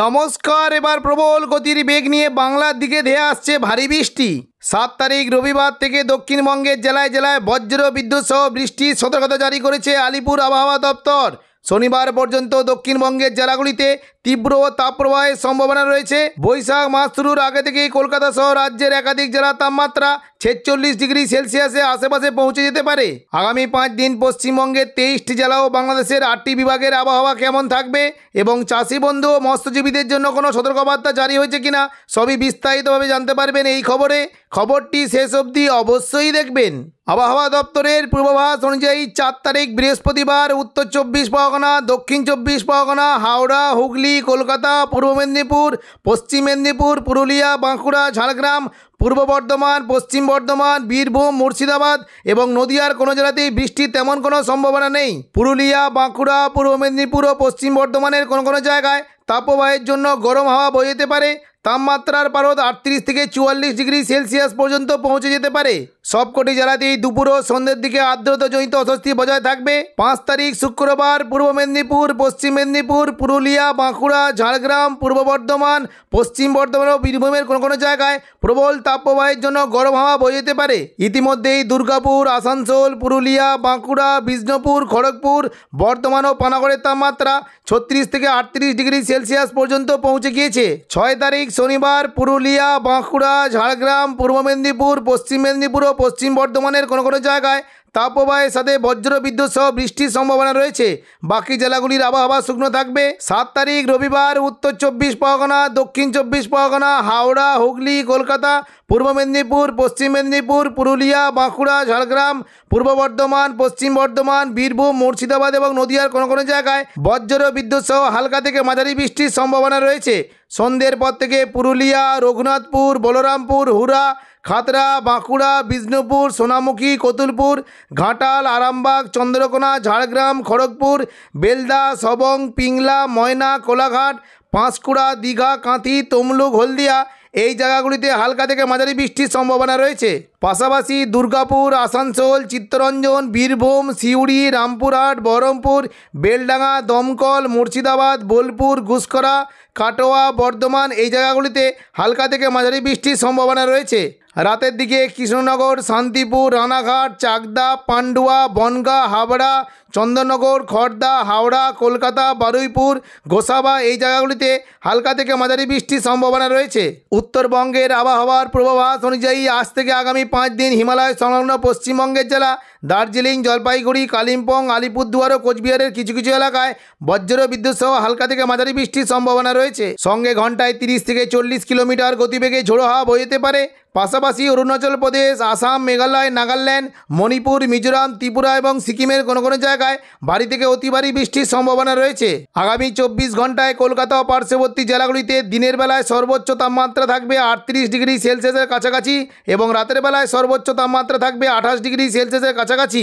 নমস্কার এবার প্রবল গতির বেগ নিয়ে বাংলার দিকে ধেয়ে আসছে ভারী বৃষ্টি সাত তারিখ রবিবার থেকে দক্ষিণবঙ্গের জেলায় জেলায় বজ্র বিদ্যুৎ সহ বৃষ্টির সতর্কতা জারি করেছে আলিপুর আবহাওয়া দপ্তর শনিবার পর্যন্ত দক্ষিণবঙ্গের জেলাগুলিতে তীব্র তাপপ্রবাহের সম্ভাবনা রয়েছে বৈশাখ মাস শুরুর আগে থেকেই কলকাতা সহ রাজ্যের একাধিক জেলার তাপমাত্রা ছেচল্লিশ ডিগ্রি সেলসিয়াসে আশেপাশে পৌঁছে যেতে পারে আগামী পাঁচ দিন পশ্চিমবঙ্গের তেইশটি জেলা ও বাংলাদেশের আটটি বিভাগের আবহাওয়া কেমন থাকবে এবং চাষি বন্ধু ও মৎস্যজীবীদের জন্য কোনো সতর্কবার্তা জারি হয়েছে কিনা সবই বিস্তারিতভাবে জানতে পারবেন এই খবরে খবরটি শেষ অবধি অবশ্যই দেখবেন আবহাওয়া দপ্তরের পূর্বাভাস অনুযায়ী চার তারিখ বৃহস্পতিবার উত্তর চব্বিশ পরগনা দক্ষিণ চব্বিশ পরগনা হাওড়া হুগলি হুগলি কলকাতা পূর্ব মেদিনীপুর পশ্চিম মেদিনীপুর পুরুলিয়া বাঁকুড়া ঝাড়গ্রাম পূর্ব বর্ধমান পশ্চিম বর্ধমান বীরভূম মুর্শিদাবাদ এবং নদিয়ার কোনো জেলাতেই বৃষ্টির তেমন কোনো সম্ভাবনা নেই পুরুলিয়া বাঁকুড়া পূর্ব মেদিনীপুর ও পশ্চিম বর্ধমানের কোনো কোনো জায়গায় তাপবাহের জন্য গরম হাওয়া বয়ে যেতে পারে তাপমাত্রার পারদ আটত্রিশ থেকে চুয়াল্লিশ ডিগ্রি সেলসিয়াস পর্যন্ত পৌঁছে যেতে পারে সবকটি জেলাতেই দুপুর ও সন্ধ্যের দিকে আর্দ্রতাজনিত অস্বস্তি বজায় থাকবে পাঁচ তারিখ শুক্রবার পূর্ব মেদিনীপুর পশ্চিম মেদিনীপুর পুরুলিয়া বাঁকুড়া ঝাড়গ্রাম পূর্ব বর্ধমান পশ্চিম বর্ধমান ও বীরভূমের কোনো কোনো জায়গায় প্রবল তাপপ্রবাহের জন্য গরম হাওয়া বয়ে যেতে পারে ইতিমধ্যেই দুর্গাপুর আসানসোল পুরুলিয়া বাঁকুড়া বিষ্ণুপুর খড়গপুর বর্ধমান ও পানাগড়ের তাপমাত্রা ছত্রিশ থেকে আটত্রিশ ডিগ্রি সেলসিয়াস পর্যন্ত পৌঁছে গিয়েছে ছয় তারিখ শনিবার পুরুলিয়া বাঁকুড়া ঝাড়গ্রাম পূর্ব মেদিনীপুর পশ্চিম মেদিনীপুর ও পশ্চিম বর্ধমানের কোনো কোনো জায়গায় তাপবাহের সাথে বজ্রবিদ্যুৎ সহ বৃষ্টির সম্ভাবনা রয়েছে বাকি জেলাগুলির আবহাওয়া শুকনো থাকবে সাত তারিখ রবিবার উত্তর চব্বিশ পরগনা দক্ষিণ চব্বিশ পরগনা হাওড়া হুগলি কলকাতা পূর্ব মেদিনীপুর পশ্চিম মেদিনীপুর পুরুলিয়া বাঁকুড়া ঝাড়গ্রাম পূর্ব বর্ধমান পশ্চিম বর্ধমান বীরভূম মুর্শিদাবাদ এবং নদিয়ার কোনো কোনো জায়গায় বজ্র বিদ্যুৎ সহ হালকা থেকে মাঝারি বৃষ্টির সম্ভাবনা রয়েছে সন্ধ্যের পর থেকে পুরুলিয়া রঘুনাথপুর বলরামপুর হুরা খাতড়া বাঁকুড়া বিষ্ণুপুর সোনামুখী কতুলপুর ঘাটাল আরামবাগ চন্দ্রকোনা ঝাড়গ্রাম খড়গপুর বেলদা সবং পিংলা ময়না কোলাঘাট পাঁশকুড়া দীঘা কাঁথি তমলুক হলদিয়া এই জায়গাগুলিতে হালকা থেকে মাঝারি বৃষ্টির সম্ভাবনা রয়েছে পাশাপাশি দুর্গাপুর আসানসোল চিত্তরঞ্জন বীরভূম সিউড়ি রামপুরহাট বহরমপুর বেলডাঙ্গা দমকল মুর্শিদাবাদ বোলপুর ঘুষকরা কাটোয়া বর্ধমান এই জায়গাগুলিতে হালকা থেকে মাঝারি বৃষ্টির সম্ভাবনা রয়েছে রাতের দিকে কৃষ্ণনগর শান্তিপুর রানাঘাট চাকদা পান্ডুয়া বনগা হাবড়া চন্দননগর খর্দা হাওড়া কলকাতা বারুইপুর গোসাবা এই জায়গাগুলিতে হালকা থেকে মাঝারি বৃষ্টির সম্ভাবনা রয়েছে উত্তরবঙ্গের আবহাওয়ার পূর্বাভাস অনুযায়ী আজ থেকে আগামী পাঁচ দিন হিমালয় সংলগ্ন পশ্চিমবঙ্গের জেলা দার্জিলিং জলপাইগুড়ি কালিম্পং আলিপুরদুয়ার ও কোচবিহারের কিছু কিছু এলাকায় বজ্র বিদ্যুৎ সহ হালকা থেকে মাঝারি বৃষ্টির সম্ভাবনা রয়েছে সঙ্গে ঘন্টায় তিরিশ থেকে চল্লিশ কিলোমিটার গতিবেগে ঝোড়ো হাওয়া বইতে পারে পাশাপাশি অরুণাচল প্রদেশ আসাম মেঘালয় নাগাল্যান্ড মণিপুর মিজোরাম ত্রিপুরা এবং সিকিমের কোনো কোনো জায়গায় বাড়ি থেকে অতি ভারী বৃষ্টির সম্ভাবনা রয়েছে আগামী চব্বিশ ঘন্টায় কলকাতা ও পার্শ্ববর্তী জেলাগুলিতে দিনের বেলায় সর্বোচ্চ তাপমাত্রা থাকবে আটত্রিশ ডিগ্রি সেলসিয়াসের কাছাকাছি এবং রাতের বেলায় সর্বোচ্চ তাপমাত্রা থাকবে আঠাশ ডিগ্রি সেলসিয়াসের কাছাকাছি কাছাকাছি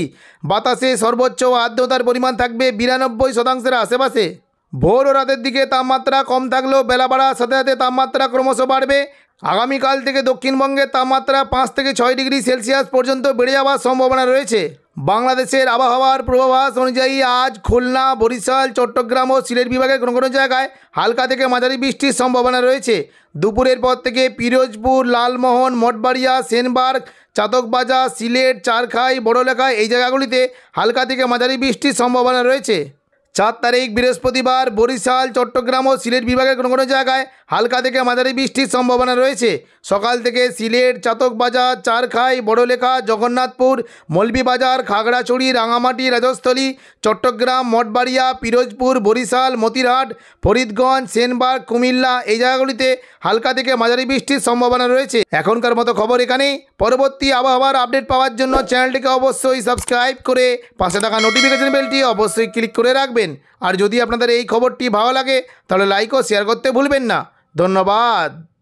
বাতাসে সর্বোচ্চ আর্দ্রতার পরিমাণ থাকবে বিরানব্বই শতাংশের আশেপাশে ভোর ও রাতের দিকে তাপমাত্রা কম থাকলেও বেলা বাড়ার সাথে সাথে তাপমাত্রা ক্রমশ বাড়বে আগামীকাল থেকে দক্ষিণবঙ্গের তাপমাত্রা পাঁচ থেকে ছয় ডিগ্রি সেলসিয়াস পর্যন্ত বেড়ে যাওয়ার সম্ভাবনা রয়েছে বাংলাদেশের আবহাওয়ার পূর্বাভাস অনুযায়ী আজ খুলনা বরিশাল চট্টগ্রাম ও সিলেট বিভাগের কোনো কোনো জায়গায় হালকা থেকে মাঝারি বৃষ্টির সম্ভাবনা রয়েছে দুপুরের পর থেকে পিরোজপুর লালমোহন মঠবাড়িয়া সেনবার্গ চাতকবাজা সিলেট চারখাই বড়লেখা এই জায়গাগুলিতে হালকা থেকে মাঝারি বৃষ্টির সম্ভাবনা রয়েছে চার তারিখ বৃহস্পতিবার বরিশাল চট্টগ্রাম ও সিলেট বিভাগের কোনো কোনো জায়গায় হালকা থেকে মাঝারি বৃষ্টির সম্ভাবনা রয়েছে সকাল থেকে সিলেট চাতকবাজার চারখাই বড়লেখা জগন্নাথপুর মলবিবাজার খাগড়াছড়ি রাঙামাটি রাজস্থলী চট্টগ্রাম মঠবাড়িয়া পিরোজপুর বরিশাল মতিরহাট ফরিদগঞ্জ সেনবাগ কুমিল্লা এই জায়গাগুলিতে হালকা থেকে মাঝারি বৃষ্টির সম্ভাবনা রয়েছে এখনকার মতো খবর এখানেই পরবর্তী আবহাওয়ার আপডেট পাওয়ার জন্য চ্যানেলটিকে অবশ্যই সাবস্ক্রাইব করে পাশে থাকা নোটিফিকেশন বেলটি অবশ্যই ক্লিক করে রাখবেন থাকবেন আর যদি আপনাদের এই খবরটি ভালো লাগে তাহলে লাইক ও শেয়ার করতে ভুলবেন না ধন্যবাদ